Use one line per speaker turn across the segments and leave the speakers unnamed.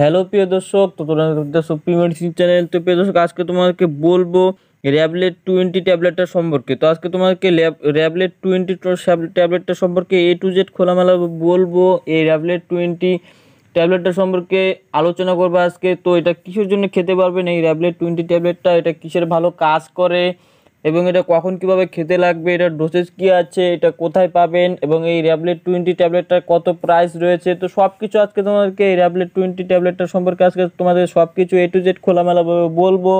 hello প্রিয় দর্শক তো তোমরা সুপ্রিমেন্ট চ্যানেল তো প্রিয় দর্শক আজকে তোমাকে বলবো র্যাবলেট টোয়েন্টি ট্যাবলেটটা সম্পর্কে তো আজকে তোমাকে র্যাবলেট টোয়েন্টি ট্যাবলেটটা সম্পর্কে এ টু জেড খোলামেলা বলবো এই র্যাবলেট টোয়েন্টি ট্যাবলেটটা সম্পর্কে আলোচনা করবো আজকে তো এটা কিসের জন্য খেতে পারবেন এই র্যাবলেট টোয়েন্টি ট্যাবলেটটা এটা কিসের ভালো কাজ করে এবং এটা কখন কিভাবে খেতে লাগবে এটা ডোসেজ কি আছে এটা কোথায় পাবেন এবং এই র্যাবলেট টোয়েন্টি ট্যাবলেটটার কত প্রাইস রয়েছে তো সব কিছু আজকে তোমাদেরকে এই র্যাবলেট টোয়েন্টি ট্যাবলেটটা সম্পর্কে আজকে তোমাদের সব কিছু এ টু জেড খোলামেলাভাবে বলবো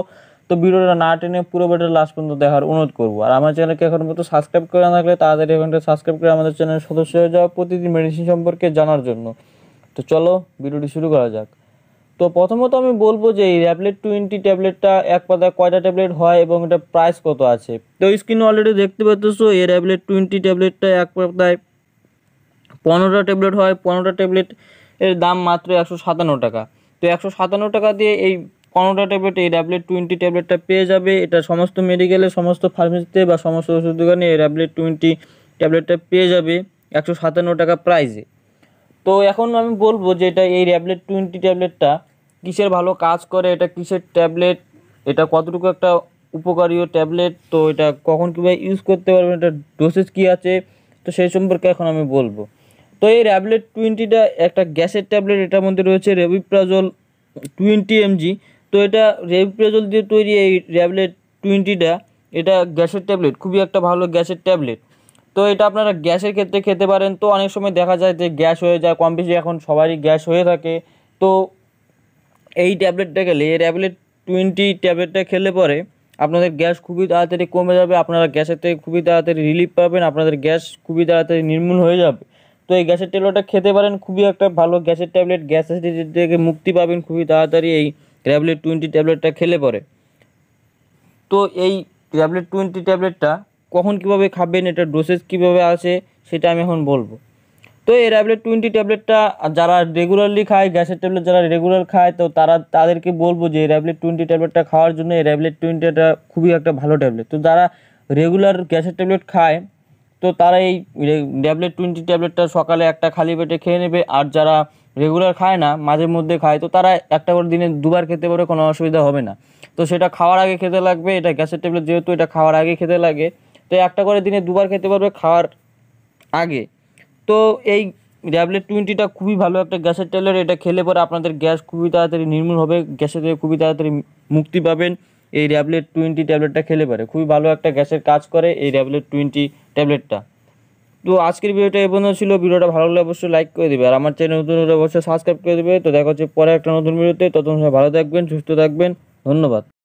তো ভিডিওটা না টেনে পুরো ভিডিওটা লাস্ট পর্যন্ত দেখার অনুরোধ করবো আর আমার চ্যানেলকে এখন মতো সাবস্ক্রাইব করে না থাকলে তাড়াতাড়ি এখানটা সাবস্ক্রাইব করে আমাদের চ্যানেলের সদস্য হয়ে যাওয়া প্রতিদিন মেডিসিন সম্পর্কে জানার জন্য তো চলো ভিডিওটি শুরু করা যাক তো প্রথমত আমি বলবো যে এই র্যাবলেট টোয়েন্টি ট্যাবলেটটা এক পাতায় কয়টা ট্যাবলেট হয় এবং এটা প্রাইস কত আছে তো স্ক্রিনে অলরেডি দেখতে পাচ্ছো এই র্যাবলেট টোয়েন্টি ট্যাবলেটটা এক পাতায় পনেরোটা ট্যাবলেট হয় পনেরোটা ট্যাবলেট এর দাম মাত্র একশো সাতান্ন টাকা তো একশো সাতান্ন টাকা দিয়ে এই পনেরোটা ট্যাবলেট এই ট্যাবলেট টোয়েন্টি ট্যাবলেটটা পেয়ে যাবে এটা সমস্ত মেডিকেলে সমস্ত ফার্মেসিতে বা সমস্ত ওষুধ দোকানে এই ট্যাবলেট টোয়েন্টি ট্যাবলেটটা পেয়ে যাবে একশো সাতান্ন টাকা প্রাইজে তো এখন আমি বলবো যে এটা এই ট্যাবলেট টোয়েন্টি ট্যাবলেটটা কিসের ভালো কাজ করে এটা কিসের ট্যাবলেট এটা কতটুকু একটা উপকারীয় ট্যাবলেট তো এটা কখন কীভাবে ইউজ করতে পারবেন এটা ডোসেজ কী আছে তো সেই সম্পর্কে এখন আমি বলবো তো এই র্যাবলেট টোয়েন্টিটা একটা গ্যাসের ট্যাবলেট এটার মধ্যে রয়েছে রেবিপ্রাজল টোয়েন্টি এমজি তো এটা রেবিপ্রাজল দিয়ে তৈরি এই র্যাবলেট টোয়েন্টিটা এটা গ্যাসের ট্যাবলেট খুবই একটা ভালো গ্যাসের ট্যাবলেট তো এটা আপনারা গ্যাসের ক্ষেত্রে খেতে পারেন তো অনেক সময় দেখা যায় যে গ্যাস হয়ে যায় কম বেশি এখন সবারই গ্যাস হয়ে থাকে তো এই ট্যাবলেটটা খেলে এই ট্যাবলেট টোয়েন্টি ট্যাবলেটটা খেলে পরে আপনাদের গ্যাস খুবই তাড়াতাড়ি কমে যাবে আপনারা গ্যাসের থেকে খুবই তাড়াতাড়ি রিলিফ পাবেন আপনাদের গ্যাস খুবই তাড়াতাড়ি নির্মূল হয়ে যাবে তো এই গ্যাসের ট্যাবলেটটা খেতে পারেন খুবই একটা ভালো গ্যাসের ট্যাবলেট গ্যাস থেকে মুক্তি পাবেন খুবই তাড়াতাড়ি এই ট্যাবলেট টোয়েন্টি ট্যাবলেটটা খেলে পরে তো এই ট্যাবলেট টোয়েন্টি ট্যাবলেটটা কখন কীভাবে খাবেন এটা ডোসেজ কীভাবে আছে সেটা আমি এখন বলবো তো এই ট্যাবলেট টোয়েন্টি ট্যাবলেটটা যারা রেগুলারলি খায় গ্যাসের ট্যাবলেট যারা রেগুলার খায় তো তারা তাদেরকে বলবো যে এই ট্যাবলেট টোয়েন্টি ট্যাবলেটটা খাওয়ার জন্য এই ট্যাবলেট টোয়েন্টিটা খুবই একটা ভালো ট্যাবলেট তো যারা রেগুলার গ্যাসের ট্যাবলেট খায় তো তারা এই ট্যাবলেট টোয়েন্টি ট্যাবলেটটা সকালে একটা খালি পেটে খেয়ে নেবে আর যারা রেগুলার খায় না মাঝে মধ্যে খায় তো তারা একটা করে দিনে দুবার খেতে পারে কোনো অসুবিধা হবে না তো সেটা খাওয়ার আগে খেতে লাগবে এটা গ্যাসের ট্যাবলেট যেহেতু এটা খাওয়ার আগে খেতে লাগে তো একটা করে দিনে দুবার খেতে পারবে খাওয়ার আগে তো এই ট্যাবলেট টোয়েন্টিটা খুবই ভালো একটা গ্যাসের ট্যাবলেট এটা খেলে পরে আপনাদের গ্যাস খুবই তাড়াতাড়ি নির্মূল হবে গ্যাসের থেকে খুবই তাড়াতাড়ি মুক্তি পাবেন এই ট্যাবলেট টোয়েন্টি ট্যাবলেটটা খেলে পারে খুবই ভালো একটা গ্যাসের কাজ করে এই ট্যাবলেট টোয়েন্টি ট্যাবলেটটা তো আজকের ভিডিওটা এ পর্যন্ত ছিল ভিডিওটা ভালো লাগলে অবশ্যই লাইক করে দেবে আর আমার চ্যানেল নতুন হলে অবশ্যই সাবস্ক্রাইব করে দেবে তো দেখা হচ্ছে পরে একটা নতুন ভিডিওতে ততক্ষণ ভালো থাকবেন সুস্থ থাকবেন ধন্যবাদ